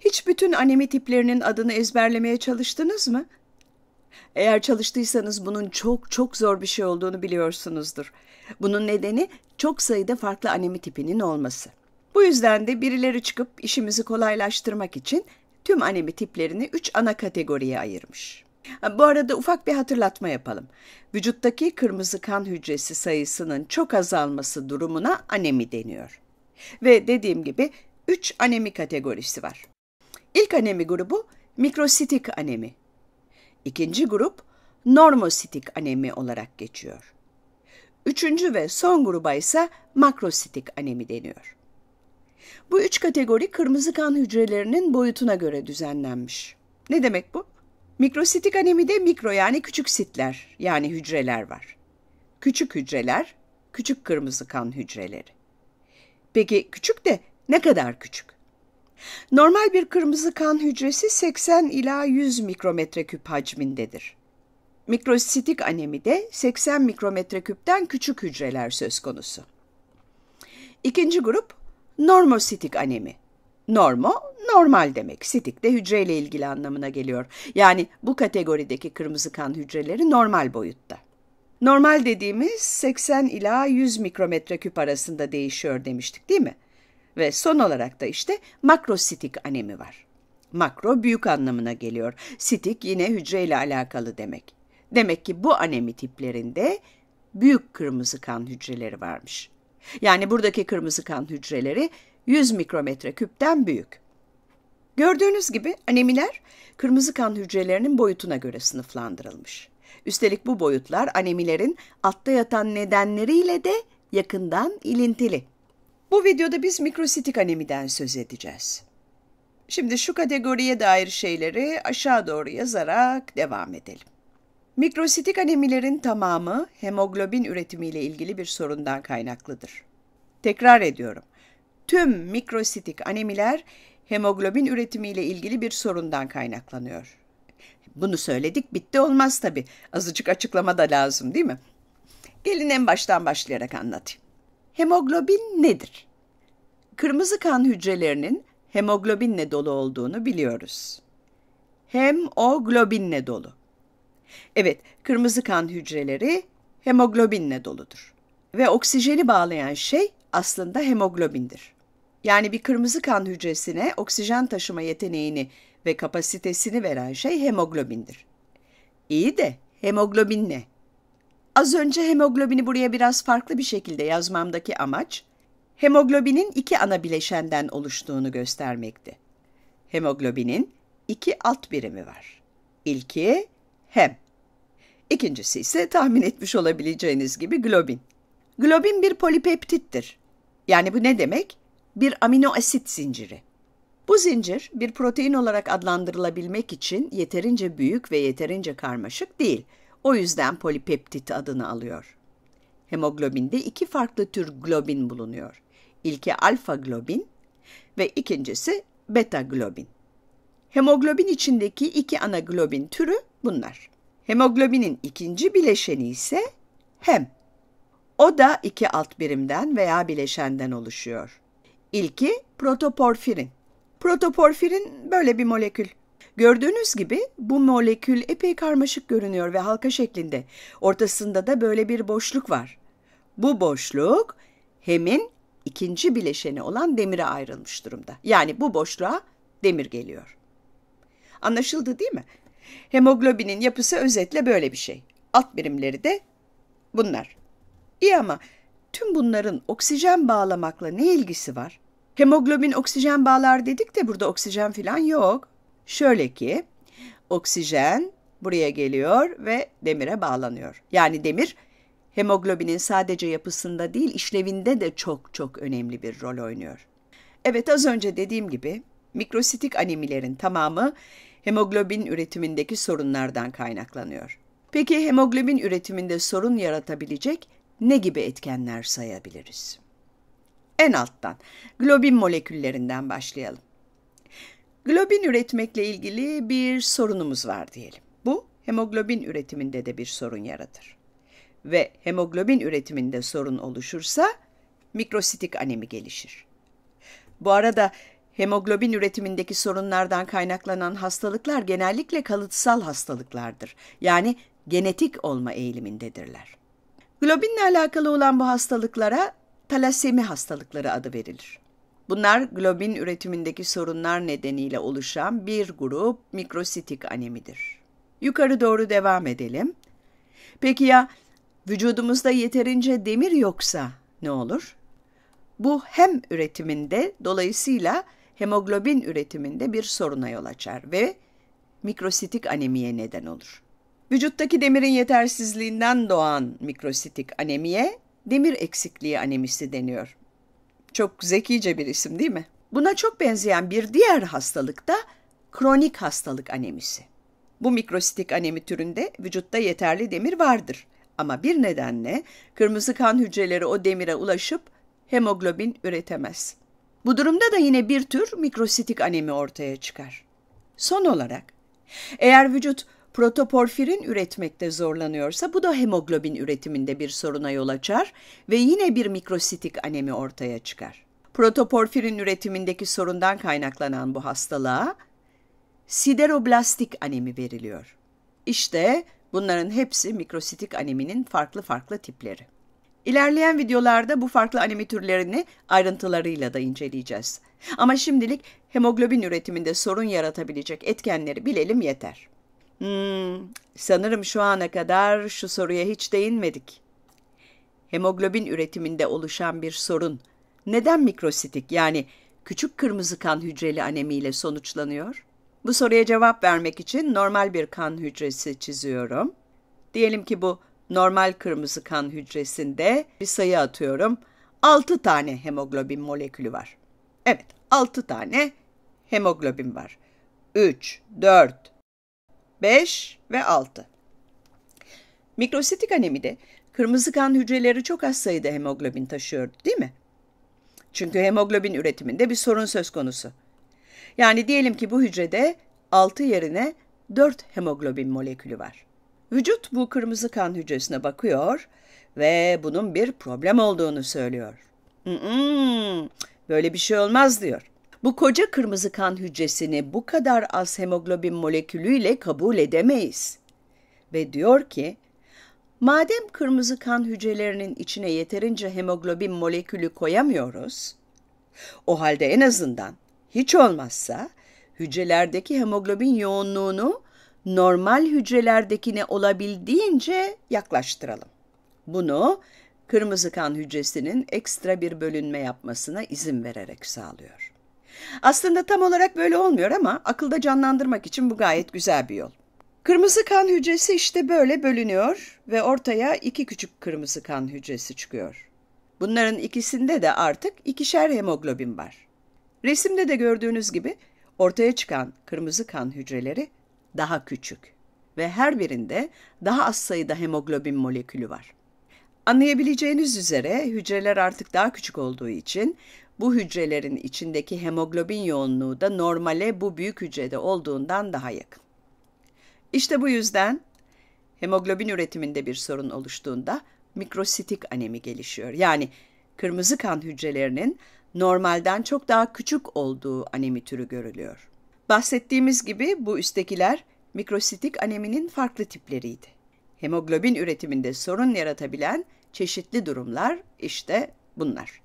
Hiç bütün anemi tiplerinin adını ezberlemeye çalıştınız mı? Eğer çalıştıysanız bunun çok çok zor bir şey olduğunu biliyorsunuzdur. Bunun nedeni çok sayıda farklı anemi tipinin olması. Bu yüzden de birileri çıkıp işimizi kolaylaştırmak için tüm anemi tiplerini 3 ana kategoriye ayırmış. Bu arada ufak bir hatırlatma yapalım. Vücuttaki kırmızı kan hücresi sayısının çok azalması durumuna anemi deniyor. Ve dediğim gibi 3 anemi kategorisi var. İlk anemi grubu mikrositik anemi. İkinci grup normositik anemi olarak geçiyor. Üçüncü ve son gruba ise makrositik anemi deniyor. Bu üç kategori kırmızı kan hücrelerinin boyutuna göre düzenlenmiş. Ne demek bu? Mikrositik anemide mikro yani küçük sitler yani hücreler var. Küçük hücreler, küçük kırmızı kan hücreleri. Peki küçük de ne kadar küçük? Normal bir kırmızı kan hücresi 80 ila 100 mikrometre küp hacmindedir. Mikrositik anemide 80 mikrometre küpten küçük hücreler söz konusu. İkinci grup normositik anemi. Normo normal demek. Sitik de hücreyle ilgili anlamına geliyor. Yani bu kategorideki kırmızı kan hücreleri normal boyutta. Normal dediğimiz 80 ila 100 mikrometre küp arasında değişiyor demiştik değil mi? Ve son olarak da işte makrositik anemi var. Makro büyük anlamına geliyor. Sitik yine hücreyle alakalı demek. Demek ki bu anemi tiplerinde büyük kırmızı kan hücreleri varmış. Yani buradaki kırmızı kan hücreleri 100 mikrometre küpten büyük. Gördüğünüz gibi anemiler kırmızı kan hücrelerinin boyutuna göre sınıflandırılmış. Üstelik bu boyutlar anemilerin altta yatan nedenleriyle de yakından ilintili. Bu videoda biz mikrositik anemiden söz edeceğiz. Şimdi şu kategoriye dair şeyleri aşağı doğru yazarak devam edelim. Mikrositik anemilerin tamamı hemoglobin üretimiyle ilgili bir sorundan kaynaklıdır. Tekrar ediyorum. Tüm mikrositik anemiler hemoglobin üretimiyle ilgili bir sorundan kaynaklanıyor. Bunu söyledik bitti olmaz tabi, Azıcık açıklama da lazım değil mi? Gelin en baştan başlayarak anlatayım. Hemoglobin nedir? Kırmızı kan hücrelerinin hemoglobinle dolu olduğunu biliyoruz. Hemoglobinle dolu. Evet, kırmızı kan hücreleri hemoglobinle doludur. Ve oksijeni bağlayan şey aslında hemoglobindir. Yani bir kırmızı kan hücresine oksijen taşıma yeteneğini ve kapasitesini veren şey hemoglobindir. İyi de hemoglobin ne? Az önce hemoglobini buraya biraz farklı bir şekilde yazmamdaki amaç, hemoglobinin iki ana bileşenden oluştuğunu göstermekti. Hemoglobinin iki alt birimi var. İlki hem, İkincisi ise tahmin etmiş olabileceğiniz gibi globin. Globin bir polipeptittir. Yani bu ne demek? Bir amino asit zinciri. Bu zincir bir protein olarak adlandırılabilmek için yeterince büyük ve yeterince karmaşık değil. O yüzden polipeptit adını alıyor. Hemoglobinde iki farklı tür globin bulunuyor. İlki alfa globin ve ikincisi beta globin. Hemoglobin içindeki iki ana globin türü bunlar. Hemoglobinin ikinci bileşeni ise hem. O da iki alt birimden veya bileşenden oluşuyor. İlki protoporfirin. Protoporfirin böyle bir molekül. Gördüğünüz gibi bu molekül epey karmaşık görünüyor ve halka şeklinde. Ortasında da böyle bir boşluk var. Bu boşluk hemin ikinci bileşeni olan demire ayrılmış durumda. Yani bu boşluğa demir geliyor. Anlaşıldı değil mi? Hemoglobinin yapısı özetle böyle bir şey. Alt birimleri de bunlar. İyi ama tüm bunların oksijen bağlamakla ne ilgisi var? Hemoglobin oksijen bağlar dedik de burada oksijen falan yok. Şöyle ki oksijen buraya geliyor ve demire bağlanıyor. Yani demir hemoglobinin sadece yapısında değil işlevinde de çok çok önemli bir rol oynuyor. Evet az önce dediğim gibi mikrositik anemilerin tamamı hemoglobin üretimindeki sorunlardan kaynaklanıyor. Peki hemoglobin üretiminde sorun yaratabilecek ne gibi etkenler sayabiliriz? En alttan globin moleküllerinden başlayalım. Globin üretmekle ilgili bir sorunumuz var diyelim. Bu hemoglobin üretiminde de bir sorun yaratır. Ve hemoglobin üretiminde sorun oluşursa mikrositik anemi gelişir. Bu arada hemoglobin üretimindeki sorunlardan kaynaklanan hastalıklar genellikle kalıtsal hastalıklardır. Yani genetik olma eğilimindedirler. Globinle alakalı olan bu hastalıklara talasemi hastalıkları adı verilir. Bunlar globin üretimindeki sorunlar nedeniyle oluşan bir grup mikrositik anemidir. Yukarı doğru devam edelim. Peki ya vücudumuzda yeterince demir yoksa ne olur? Bu hem üretiminde dolayısıyla hemoglobin üretiminde bir soruna yol açar ve mikrositik anemiye neden olur. Vücuttaki demirin yetersizliğinden doğan mikrositik anemiye demir eksikliği anemisi deniyor. Çok zekice bir isim değil mi? Buna çok benzeyen bir diğer hastalık da kronik hastalık anemisi. Bu mikrositik anemi türünde vücutta yeterli demir vardır. Ama bir nedenle kırmızı kan hücreleri o demire ulaşıp hemoglobin üretemez. Bu durumda da yine bir tür mikrositik anemi ortaya çıkar. Son olarak eğer vücut protoporfirin üretmekte zorlanıyorsa bu da hemoglobin üretiminde bir soruna yol açar ve yine bir mikrositik anemi ortaya çıkar. Protoporfirin üretimindeki sorundan kaynaklanan bu hastalığa sideroblastik anemi veriliyor. İşte bunların hepsi mikrositik aneminin farklı farklı tipleri. İlerleyen videolarda bu farklı anemi türlerini ayrıntılarıyla da inceleyeceğiz. Ama şimdilik hemoglobin üretiminde sorun yaratabilecek etkenleri bilelim yeter. Hmm, sanırım şu ana kadar şu soruya hiç değinmedik. Hemoglobin üretiminde oluşan bir sorun neden mikrositik yani küçük kırmızı kan hücreli anemiyle sonuçlanıyor? Bu soruya cevap vermek için normal bir kan hücresi çiziyorum. Diyelim ki bu normal kırmızı kan hücresinde bir sayı atıyorum. 6 tane hemoglobin molekülü var. Evet, 6 tane hemoglobin var. 3, 4, 5 ve 6. Mikrositik anemide kırmızı kan hücreleri çok az sayıda hemoglobin taşıyordu değil mi? Çünkü hemoglobin üretiminde bir sorun söz konusu. Yani diyelim ki bu hücrede 6 yerine 4 hemoglobin molekülü var. Vücut bu kırmızı kan hücresine bakıyor ve bunun bir problem olduğunu söylüyor. böyle bir şey olmaz diyor. Bu koca kırmızı kan hücresini bu kadar az hemoglobin molekülüyle kabul edemeyiz. Ve diyor ki, madem kırmızı kan hücrelerinin içine yeterince hemoglobin molekülü koyamıyoruz, o halde en azından hiç olmazsa hücrelerdeki hemoglobin yoğunluğunu normal hücrelerdekine olabildiğince yaklaştıralım. Bunu kırmızı kan hücresinin ekstra bir bölünme yapmasına izin vererek sağlıyor. Aslında tam olarak böyle olmuyor ama akılda canlandırmak için bu gayet güzel bir yol. Kırmızı kan hücresi işte böyle bölünüyor ve ortaya iki küçük kırmızı kan hücresi çıkıyor. Bunların ikisinde de artık ikişer hemoglobin var. Resimde de gördüğünüz gibi ortaya çıkan kırmızı kan hücreleri daha küçük ve her birinde daha az sayıda hemoglobin molekülü var. Anlayabileceğiniz üzere hücreler artık daha küçük olduğu için bu hücrelerin içindeki hemoglobin yoğunluğu da normale bu büyük hücrede olduğundan daha yakın. İşte bu yüzden hemoglobin üretiminde bir sorun oluştuğunda mikrositik anemi gelişiyor. Yani kırmızı kan hücrelerinin normalden çok daha küçük olduğu anemi türü görülüyor. Bahsettiğimiz gibi bu üsttekiler mikrositik aneminin farklı tipleriydi. Hemoglobin üretiminde sorun yaratabilen çeşitli durumlar işte bunlar.